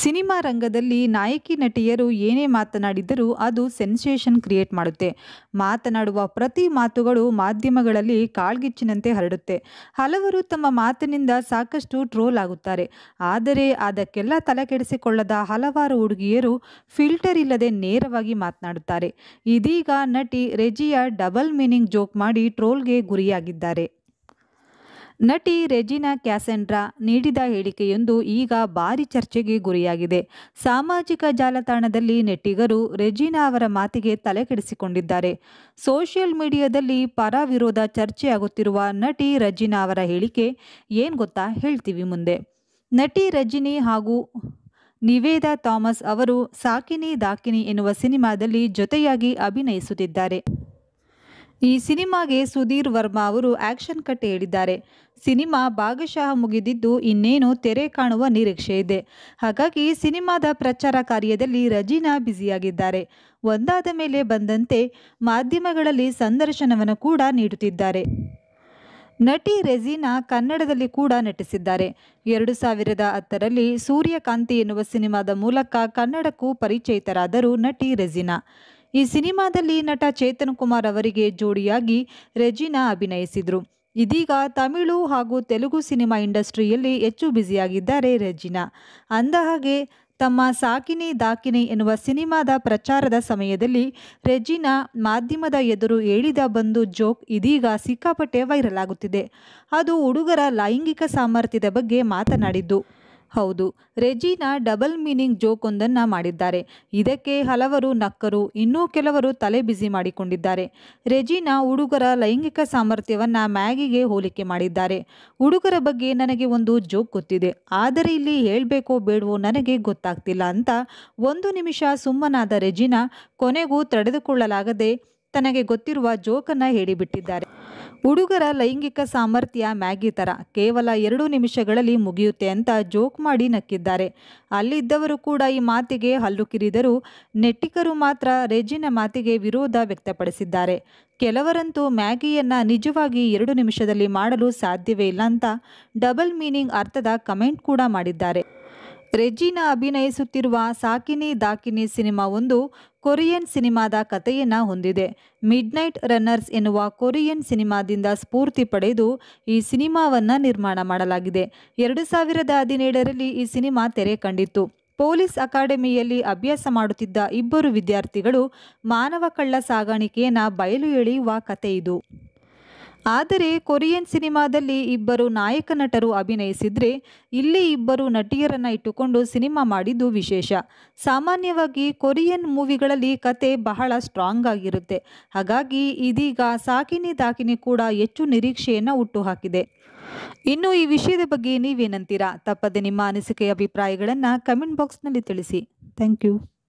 cinema ರಂಗದಲ್ಲಿ ನಾಯಕಿ ನಟಿಯರು ಏನೇ ಮಾತನಾಡಿದರೂ ಅದು ಸೆನ್ಸೇಷನ್ ಕ್ರಿಯೇಟ್ ಮಾಡುತ್ತೆ ಮಾತನಾಡುವ ಪ್ರತಿ ಮಾತುಗಳು ಮಾಧ್ಯಮಗಳಲ್ಲಿ ಕಾಳ್ಗಿಚ್ಚಿನಂತೆ ಹರಡುತ್ತೆ ಹಲವರು ತಮ್ಮ ಮಾತಿನಿಂದ ಸಾಕಷ್ಟು ಟ್ರೋಲ್ ಆಗುತ್ತಾರೆ ಆದರೆ ಅದಕ್ಕೆಲ್ಲ ತಲೆಕೆಡಿಸಿಕೊಳ್ಳದ ಹಲವಾರು ಹುಡುಗಿಯರು ಫಿಲ್ಟರ್ ಇಲ್ಲದೆ ನೇರವಾಗಿ ಮಾತನಾಡುತ್ತಾರೆ ಇದೀಗ ನಟಿ ರೆಜಿಯಾ ಡಬಲ್ ಮೀನಿಂಗ್ ಜೋಕ್ ಮಾಡಿ ಟ್ರೋಲ್ಗೆ ಗುರಿಯಾಗಿದ್ದಾರೆ ನಟಿ ರೆಜಿನಾ ಕ್ಯಾಸೆಂಡ್ರಾ ನೀಡಿದ ಹೇಳಿಕೆಯೊಂದು ಈಗ ಭಾರಿ ಚರ್ಚೆಗೆ ಗುರಿಯಾಗಿದೆ ಸಾಮಾಜಿಕ ಜಾಲತಾಣದಲ್ಲಿ ನೆಟ್ಟಿಗರು ರೆಜಿನಾ ಅವರ ಮಾತಿಗೆ ತಲೆಕೆಡಿಸಿಕೊಂಡಿದ್ದಾರೆ ಸೋಷಿಯಲ್ ಮೀಡಿಯಾದಲ್ಲಿ ಪರ ವಿರೋಧ ಚರ್ಚೆಯಾಗುತ್ತಿರುವ ನಟಿ ರಜಿನಾ ಅವರ ಹೇಳಿಕೆ ಏನು ಗೊತ್ತಾ ಹೇಳ್ತೀವಿ ಮುಂದೆ ನಟಿ ರಜಿನಿ ಹಾಗೂ ನಿವೇದ ಥಾಮಸ್ ಅವರು ಸಾಕಿನಿ ದಾಕಿನಿ ಎನ್ನುವ ಸಿನಿಮಾದಲ್ಲಿ ಜೊತೆಯಾಗಿ ಅಭಿನಯಿಸುತ್ತಿದ್ದಾರೆ ಈ ಸಿನಿಮಾಗೆ ಸುಧೀರ್ ವರ್ಮಾ ಅವರು ಆಕ್ಷನ್ ಕಟ್ ಹೇಳಿದ್ದಾರೆ ಸಿನಿಮಾ ಭಾಗಶಃ ಮುಗಿದಿದ್ದು ಇನ್ನೇನು ತೆರೆ ಕಾಣುವ ನಿರೀಕ್ಷೆ ಇದೆ ಹಾಗಾಗಿ ಸಿನಿಮಾದ ಪ್ರಚಾರ ಕಾರ್ಯದಲ್ಲಿ ರಜೀನಾ ಬ್ಯುಸಿಯಾಗಿದ್ದಾರೆ ಒಂದಾದ ಮೇಲೆ ಬಂದಂತೆ ಮಾಧ್ಯಮಗಳಲ್ಲಿ ಸಂದರ್ಶನವನ್ನು ಕೂಡ ನೀಡುತ್ತಿದ್ದಾರೆ ನಟಿ ರೆಜೀನಾ ಕನ್ನಡದಲ್ಲಿ ಕೂಡ ನಟಿಸಿದ್ದಾರೆ ಎರಡು ಸಾವಿರದ ಹತ್ತರಲ್ಲಿ ಸೂರ್ಯಕಾಂತಿ ಎನ್ನುವ ಸಿನಿಮಾದ ಮೂಲಕ ಕನ್ನಡಕ್ಕೂ ಪರಿಚಯಿತರಾದರು ನಟಿ ರೆಜೀನಾ ಈ ಸಿನಿಮಾದಲ್ಲಿ ನಟ ಚೇತನ್ ಕುಮಾರ್ ಅವರಿಗೆ ಜೋಡಿಯಾಗಿ ರೆಜಿನಾ ಅಭಿನಯಿಸಿದರು ಇದೀಗ ತಮಿಳು ಹಾಗೂ ತೆಲುಗು ಸಿನಿಮಾ ಇಂಡಸ್ಟ್ರಿಯಲ್ಲಿ ಹೆಚ್ಚು ಬ್ಯುಸಿಯಾಗಿದ್ದಾರೆ ರೆಜಿನಾ ಅಂದಹಾಗೆ ತಮ್ಮ ಸಾಕಿನಿ ದಾಕಿನಿ ಎನ್ನುವ ಸಿನಿಮಾದ ಪ್ರಚಾರದ ಸಮಯದಲ್ಲಿ ರೆಜಿನಾ ಮಾಧ್ಯಮದ ಎದುರು ಹೇಳಿದ ಬಂದು ಜೋಕ್ ಇದೀಗ ಸಿಕ್ಕಾಪಟ್ಟೆ ವೈರಲ್ ಆಗುತ್ತಿದೆ ಅದು ಹುಡುಗರ ಲೈಂಗಿಕ ಸಾಮರ್ಥ್ಯದ ಬಗ್ಗೆ ಮಾತನಾಡಿದ್ದು ಹೌದು ರೆಜಿನಾ ಡಬಲ್ ಮೀನಿಂಗ್ ಜೋಕ್ ಒಂದನ್ನು ಮಾಡಿದ್ದಾರೆ ಇದಕ್ಕೆ ಹಲವರು ನಕ್ಕರು ಇನ್ನೂ ಕೆಲವರು ತಲೆ ಬಿಸಿ ಮಾಡಿಕೊಂಡಿದ್ದಾರೆ ರೆಜಿನಾ ಹುಡುಗರ ಲೈಂಗಿಕ ಸಾಮರ್ಥ್ಯವನ್ನು ಮ್ಯಾಗಿಗೆ ಹೋಲಿಕೆ ಮಾಡಿದ್ದಾರೆ ಹುಡುಗರ ಬಗ್ಗೆ ನನಗೆ ಒಂದು ಜೋಕ್ ಗೊತ್ತಿದೆ ಆದರೆ ಇಲ್ಲಿ ಹೇಳಬೇಕೋ ಬೇಡವೋ ನನಗೆ ಗೊತ್ತಾಗ್ತಿಲ್ಲ ಅಂತ ಒಂದು ನಿಮಿಷ ಸುಮ್ಮನಾದ ರೆಜಿನಾ ಕೊನೆಗೂ ತಡೆದುಕೊಳ್ಳಲಾಗದೆ ತನಗೆ ಗೊತ್ತಿರುವ ಜೋಕನ್ನು ಹೇಳಿಬಿಟ್ಟಿದ್ದಾರೆ ಹುಡುಗರ ಲೈಂಗಿಕ ಸಾಮರ್ಥ್ಯ ಮ್ಯಾಗಿ ಥರ ಕೇವಲ ಎರಡು ನಿಮಿಷಗಳಲ್ಲಿ ಮುಗಿಯುತ್ತೆ ಅಂತ ಜೋಕ್ ಮಾಡಿ ನಕ್ಕಿದ್ದಾರೆ ಅಲ್ಲಿದ್ದವರು ಕೂಡ ಈ ಮಾತಿಗೆ ಹಲ್ಲು ಕಿರಿದರು ನೆಟ್ಟಿಕರು ಮಾತ್ರ ರೆಜಿನ ಮಾತಿಗೆ ವಿರೋಧ ವ್ಯಕ್ತಪಡಿಸಿದ್ದಾರೆ ಕೆಲವರಂತೂ ಮ್ಯಾಗಿಯನ್ನು ನಿಜವಾಗಿ ಎರಡು ನಿಮಿಷದಲ್ಲಿ ಮಾಡಲು ಸಾಧ್ಯವೇ ಇಲ್ಲ ಅಂತ ಡಬಲ್ ಮೀನಿಂಗ್ ಅರ್ಥದ ಕಮೆಂಟ್ ಕೂಡ ಮಾಡಿದ್ದಾರೆ ರೆಜಿನಾ ಅಭಿನಯಿಸುತ್ತಿರುವ ಸಾಕಿನಿ ದಾಕಿನಿ ಸಿನಿಮಾ ಒಂದು ಕೊರಿಯನ್ ಸಿನಿಮಾದ ಕಥೆಯನ್ನು ಹೊಂದಿದೆ ಮಿಡ್ ನೈಟ್ ರನ್ನರ್ಸ್ ಎನ್ನುವ ಕೊರಿಯನ್ ಸಿನಿಮಾದಿಂದ ಸ್ಫೂರ್ತಿ ಪಡೆದು ಈ ಸಿನಿಮಾವನ್ನು ನಿರ್ಮಾಣ ಮಾಡಲಾಗಿದೆ ಎರಡು ಸಾವಿರದ ಹದಿನೇಳರಲ್ಲಿ ಈ ಸಿನಿಮಾ ತೆರೆ ಕಂಡಿತ್ತು ಪೊಲೀಸ್ ಅಕಾಡೆಮಿಯಲ್ಲಿ ಅಭ್ಯಾಸ ಮಾಡುತ್ತಿದ್ದ ಇಬ್ಬರು ವಿದ್ಯಾರ್ಥಿಗಳು ಮಾನವ ಕಳ್ಳ ಸಾಗಾಣಿಕೆಯನ್ನು ಬಯಲು ಎಳೆಯುವ ಕಥೆ ಇದು ಆದರೆ ಕೊರಿಯನ್ ಸಿನಿಮಾದಲ್ಲಿ ಇಬ್ಬರು ನಾಯಕ ನಟರು ಅಭಿನಯಿಸಿದರೆ ಇಲ್ಲಿ ಇಬ್ಬರು ನಟಿಯರನ್ನು ಇಟ್ಟುಕೊಂಡು ಸಿನಿಮಾ ಮಾಡಿದ್ದು ವಿಶೇಷ ಸಾಮಾನ್ಯವಾಗಿ ಕೊರಿಯನ್ ಮೂವಿಗಳಲ್ಲಿ ಕತೆ ಬಹಳ ಸ್ಟ್ರಾಂಗ್ ಆಗಿರುತ್ತೆ ಹಾಗಾಗಿ ಇದೀಗ ಸಾಕಿನಿ ದಾಕಿನಿ ಕೂಡ ಹೆಚ್ಚು ನಿರೀಕ್ಷೆಯನ್ನು ಹುಟ್ಟುಹಾಕಿದೆ ಇನ್ನು ಈ ವಿಷಯದ ಬಗ್ಗೆ ನೀವೇನಂತೀರಾ ತಪ್ಪದೆ ನಿಮ್ಮ ಅನಿಸಿಕೆಯ ಅಭಿಪ್ರಾಯಗಳನ್ನು ಕಮೆಂಟ್ ಬಾಕ್ಸ್ನಲ್ಲಿ ತಿಳಿಸಿ ಥ್ಯಾಂಕ್ ಯು